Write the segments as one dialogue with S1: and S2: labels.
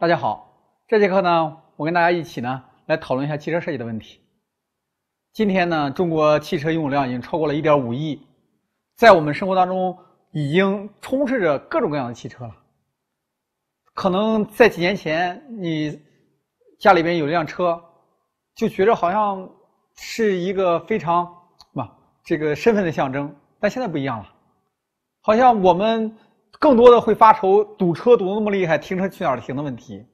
S1: 大家好，这节课呢，我跟大家一起呢来讨论一下汽车设计的问题。今天呢，中国汽车拥有量已经超过了一点五亿，在我们生活当中已经充斥着各种各样的汽车了。可能在几年前，你家里边有一辆车，就觉着好像是一个非常嘛这个身份的象征，但现在不一样了，好像我们。更多的会发愁堵车堵得那么厉害，停车去哪儿停的问题。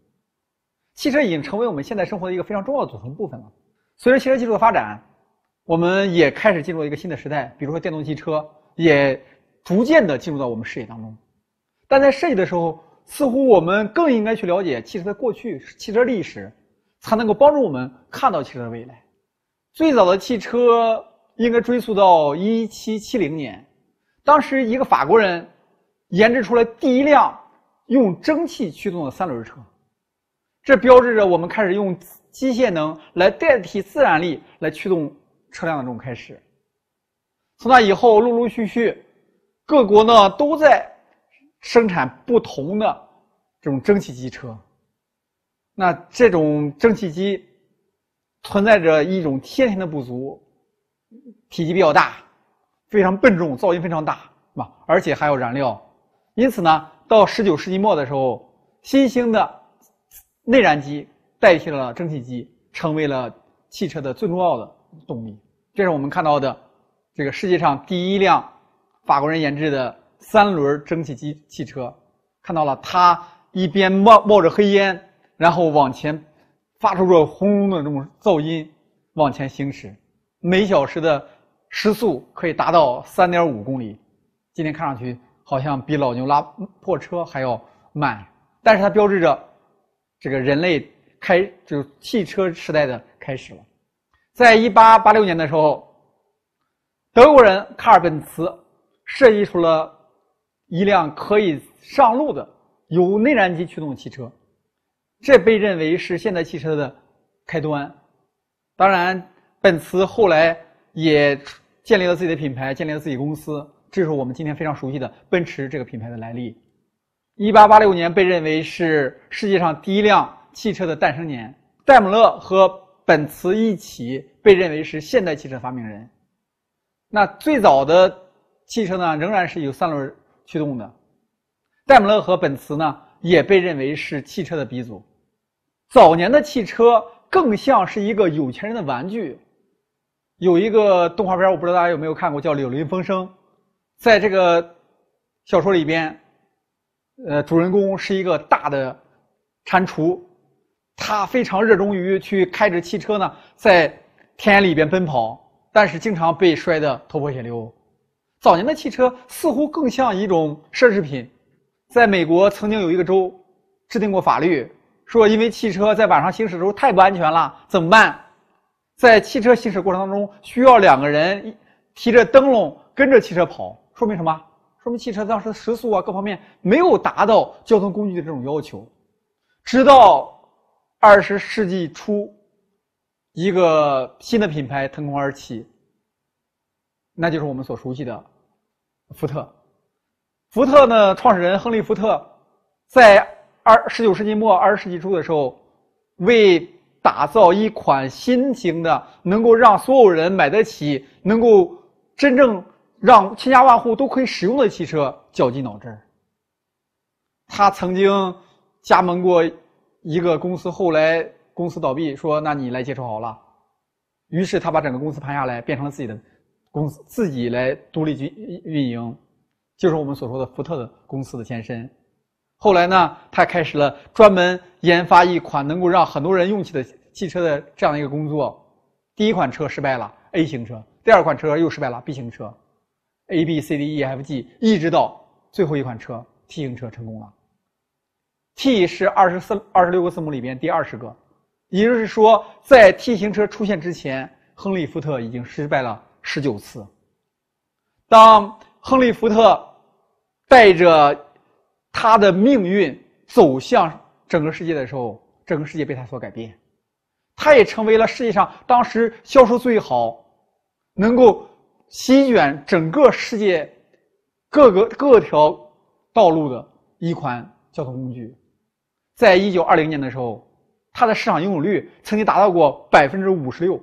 S1: 汽车已经成为我们现在生活的一个非常重要的组成部分了。随着汽车技术的发展，我们也开始进入一个新的时代，比如说电动汽车也逐渐的进入到我们视野当中。但在设计的时候，似乎我们更应该去了解汽车的过去，汽车历史，才能够帮助我们看到汽车的未来。最早的汽车应该追溯到一七七零年，当时一个法国人。研制出来第一辆用蒸汽驱动的三轮车，这标志着我们开始用机械能来代替自然力来驱动车辆的这种开始。从那以后，陆陆续续，各国呢都在生产不同的这种蒸汽机车。那这种蒸汽机存在着一种先天的不足：体积比较大，非常笨重，噪音非常大，是吧？而且还有燃料。因此呢，到十九世纪末的时候，新兴的内燃机代替了蒸汽机，成为了汽车的最重要的动力。这是我们看到的，这个世界上第一辆法国人研制的三轮蒸汽机汽车。看到了，它一边冒冒着黑烟，然后往前发出着轰隆的这种噪音往前行驶，每小时的时速可以达到三点五公里。今天看上去。好像比老牛拉破车还要慢，但是它标志着这个人类开就汽车时代的开始了。在一八八六年的时候，德国人卡尔本茨设计出了一辆可以上路的由内燃机驱动汽车，这被认为是现代汽车的开端。当然，本茨后来也建立了自己的品牌，建立了自己公司。这是我们今天非常熟悉的奔驰这个品牌的来历。一八八六年被认为是世界上第一辆汽车的诞生年，戴姆勒和本茨一起被认为是现代汽车发明人。那最早的汽车呢，仍然是由三轮驱动的。戴姆勒和本茨呢，也被认为是汽车的鼻祖。早年的汽车更像是一个有钱人的玩具。有一个动画片，我不知道大家有没有看过，叫《柳林风声》。在这个小说里边，呃，主人公是一个大的蟾蜍，他非常热衷于去开着汽车呢，在田野里边奔跑，但是经常被摔得头破血流。早年的汽车似乎更像一种奢侈品，在美国曾经有一个州制定过法律，说因为汽车在晚上行驶的时候太不安全了，怎么办？在汽车行驶过程当中需要两个人提着灯笼跟着汽车跑。说明什么？说明汽车当时的时速啊，各方面没有达到交通工具的这种要求。直到二十世纪初，一个新的品牌腾空而起，那就是我们所熟悉的福特。福特呢，创始人亨利·福特，在二十九世纪末、二十世纪初的时候，为打造一款新型的能够让所有人买得起、能够真正。让千家万户都可以使用的汽车，绞尽脑汁。他曾经加盟过一个公司，后来公司倒闭，说那你来接手好了。于是他把整个公司盘下来，变成了自己的公司，自己来独立运运营，就是我们所说的福特的公司的前身。后来呢，他开始了专门研发一款能够让很多人用起的汽车的这样的一个工作。第一款车失败了，A 型车；第二款车又失败了，B 型车。A B C D E F G，一直到最后一款车 T 型车成功了。T 是二十四二十六个字母里边第二十个，也就是说，在 T 型车出现之前，亨利·福特已经失败了十九次。当亨利·福特带着他的命运走向整个世界的时候，整个世界被他所改变，他也成为了世界上当时销售最好、能够。席卷整个世界各个各条道路的一款交通工具，在一九二零年的时候，它的市场拥有率曾经达到过百分之五十六，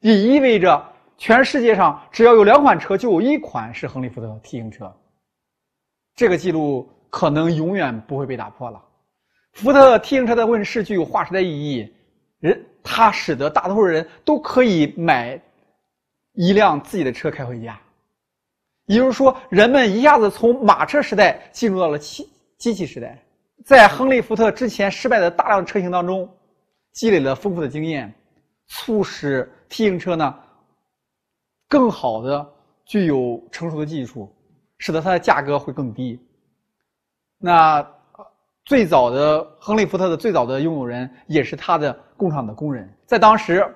S1: 也意味着全世界上只要有两款车，就有一款是亨利·福特的 T 型车。这个记录可能永远不会被打破了。福特 T 型车的问世具有划时代意义，人它使得大多数人都可以买。一辆自己的车开回家，也就是说，人们一下子从马车时代进入到了机机器时代。在亨利·福特之前失败的大量车型当中，积累了丰富的经验，促使 T 型车呢，更好的具有成熟的技术，使得它的价格会更低。那最早的亨利·福特的最早的拥有人也是他的工厂的工人，在当时。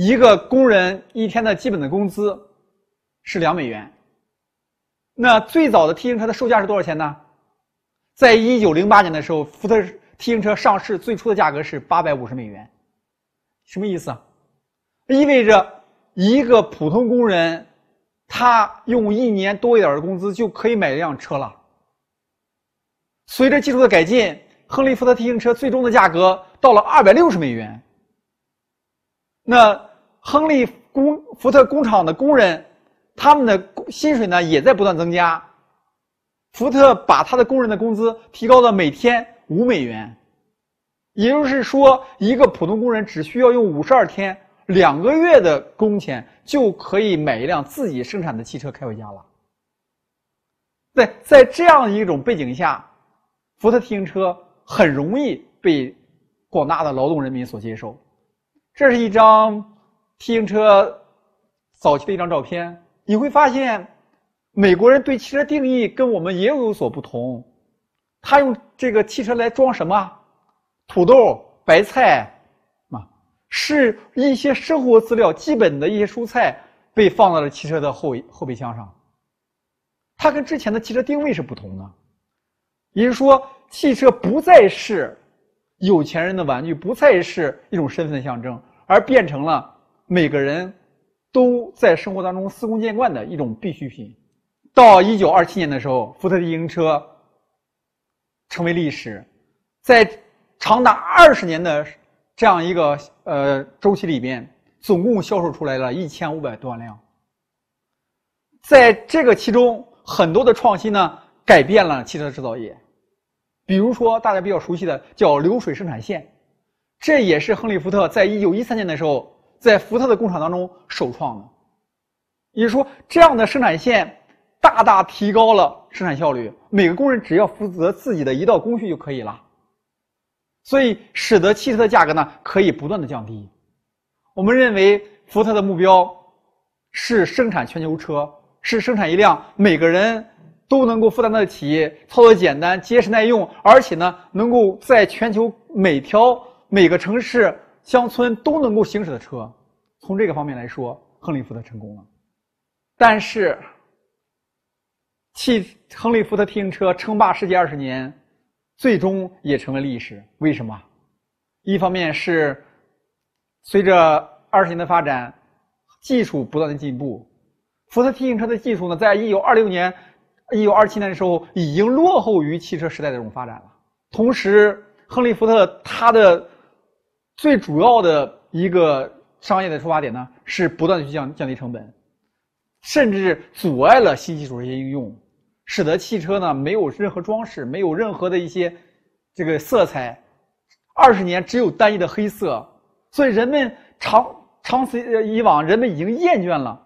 S1: 一个工人一天的基本的工资是两美元。那最早的 T 型车的售价是多少钱呢？在一九零八年的时候，福特 T 型车上市最初的价格是八百五十美元。什么意思啊？意味着一个普通工人，他用一年多一点的工资就可以买一辆车了。随着技术的改进，亨利·福特 T 型车最终的价格到了二百六十美元。那。亨利工福特工厂的工人，他们的薪水呢也在不断增加。福特把他的工人的工资提高到每天五美元，也就是说，一个普通工人只需要用五十二天，两个月的工钱就可以买一辆自己生产的汽车开回家了。对，在这样一种背景下，福特自行车很容易被广大的劳动人民所接受。这是一张。自行车早期的一张照片，你会发现，美国人对汽车定义跟我们也有所不同。他用这个汽车来装什么？土豆、白菜，啊，是一些生活资料，基本的一些蔬菜被放到了汽车的后后备箱上。它跟之前的汽车定位是不同的，也就是说，汽车不再是有钱人的玩具，不再是一种身份象征，而变成了。每个人都在生活当中司空见惯的一种必需品。到一九二七年的时候，福特的自行车成为历史。在长达二十年的这样一个呃周期里边，总共销售出来了一千五百多万辆。在这个其中，很多的创新呢改变了汽车制造业，比如说大家比较熟悉的叫流水生产线，这也是亨利·福特在一九一三年的时候。在福特的工厂当中首创的，也就是说，这样的生产线大大提高了生产效率。每个工人只要负责自己的一道工序就可以了，所以使得汽车的价格呢可以不断的降低。我们认为，福特的目标是生产全球车，是生产一辆每个人都能够负担得起、操作简单、结实耐用，而且呢能够在全球每条每个城市。乡村都能够行驶的车，从这个方面来说，亨利福特成功了。但是，汽亨利福特 T 型车称霸世界二十年，最终也成为历史。为什么？一方面是随着二十年的发展，技术不断的进步，福特 T 型车的技术呢，在一九二六年、一九二七年的时候，已经落后于汽车时代的这种发展了。同时，亨利福特他的。最主要的一个商业的出发点呢，是不断的去降降低成本，甚至阻碍了新技术的一些应用，使得汽车呢没有任何装饰，没有任何的一些这个色彩，二十年只有单一的黑色，所以人们长长此以往，人们已经厌倦了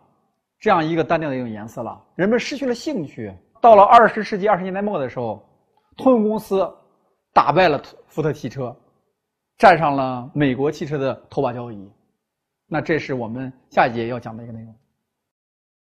S1: 这样一个单调的一种颜色了，人们失去了兴趣。到了二十世纪二十年代末的时候，通用公司打败了福特汽车。站上了美国汽车的头把交椅，那这是我们下一节要讲的一个内容。